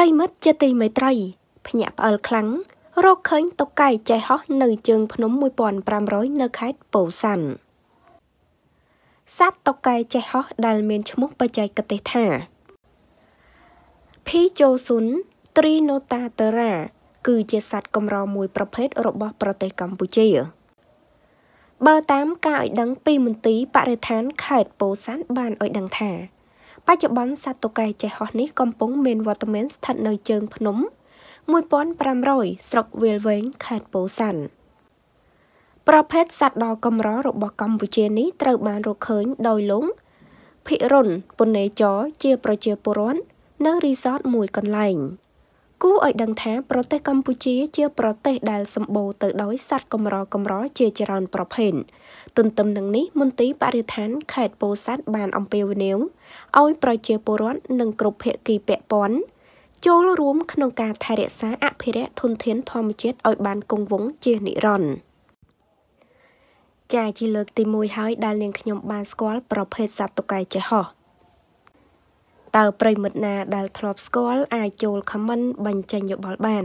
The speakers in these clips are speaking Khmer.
ប្រិមិត្តជាទីមេត្រីភ្ញាក់ផ្អើលខ្លាំងរកឃើញតុកកែចេះហោះនៅជើងភ្នំ1500នៅខេត្តពោធិ៍សាត់សត្វតុកកែចេះហោះដែលមានឈ្មោះបច្ចេកទេសថា Pichosun Trinotatera គឺជាសត្វកម្រមួយ ប្រភេទរបស់ប្រទេសកម្ពុជា បើតាមការឲ្យដឹងពីមន្ទីរបរិស្ថានខេត្តពោធិ៍សាត់បានឲ្យដឹងថាបច្ចុប្បន្នសត្វតុកែចេះហោះនេះកំពុងមានវត្តមានស្ថិតនៅជើងភ្នំ1500ស្រុកវាលវែងខេត្តពោធិ៍សាត់ប្រភេទសត្វដ៏កម្ររបស់កម្ពុជានេះត្រូវបាន រកឃើញដោយលងភិរុនពុនេចរជាប្រជាពលរដ្ឋនៅរីសតមួយកន្លែង។គូឲ្យដឹងថា ប្រទេសកម្ពុជាជាប្រទេសដែលសម្បូរទៅដោយសត្វកម្រកម្រជាច្រើនប្រភេទទន្ទឹមនឹងនេះមន្ទីរបរិស្ថានខេត្តពោធិ៍សាត់បានអំពាវនាវឲ្យប្រជាពលរដ្ឋនិងគ្រប់ភាគីពាក់ព័ន្ធចូលរួមក្នុងការថែរក្សាអភិរក្សធនធានធម្មជាតិឲ្យបានគង់វង្សជានិរន្តរ៍ចាជាលើកទី1ហើយដែលនាងខ្ញុំបានស្គាល់ប្រភេទសត្វតុកែចេះហោះតើប្រិមិត្តណាដែលធ្លាប់ស្គាល់អាចចូល comment បញ្ចេញយោបល់បាន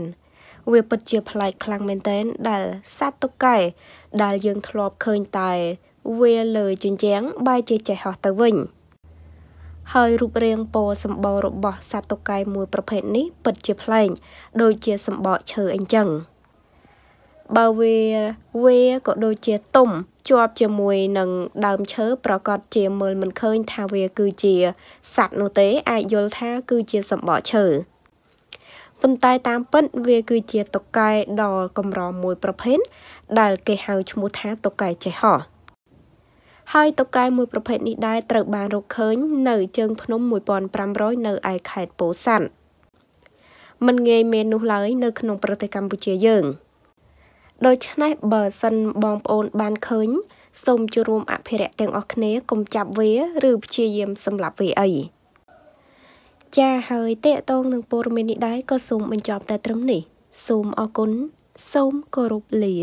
វាពិតជាប្លែកខ្លាំងមែនទែនដែលសត្វតុកកែដែលយើងធ្លាប់ឃើញតែវាលើជញ្ជាំងបែរជាចេះហោះទៅវិញ ហើយរូបរាងពណ៌សម្បររបស់សត្វតុកែមួយប្រភេទនេះ ពិតជាប្លែកដូចជាសម្បកឈើអីចឹង។បើវាវាក៏ដូចជាទុំជាប់ជាមួយនឹងដើមឈើប្រកាសជាមើលមិនឃើញថាវាគឺជាសត្វនោះទេអាចយល់ថា គឺជាសម្បកឈើប៉ុន្តែតាមពិតវាគឺជាតុកែដ៏កម្រមួយប្រភេទដែលគេហៅឈ្មោះថាតុកែចេះហោះហើយតុកែមួយប្រភេទនេះដែរត្រូវបានរកឃើញ នៅ ជើងភ្នំ1500នៅឯខេត្តពោធិ៍សាត់មិនងាយមាននោះឡើយនៅក្នុង ប្រទេសកម្ពុជាយើង។ដូច្នេះបើសិនបងប្អូន បានឃើញសូមចូលរួមអភិរក្សទាំងអស់គ្នាកុំចាប់វាឬព្យាយាមសម្លាប់វាអីចាហើយតេតងនឹងព័ត៌មាននេះដែរក៏សូមបញ្ចប់តែ ត្រឹមនេះ សូមអរគុណសូមគោរពលា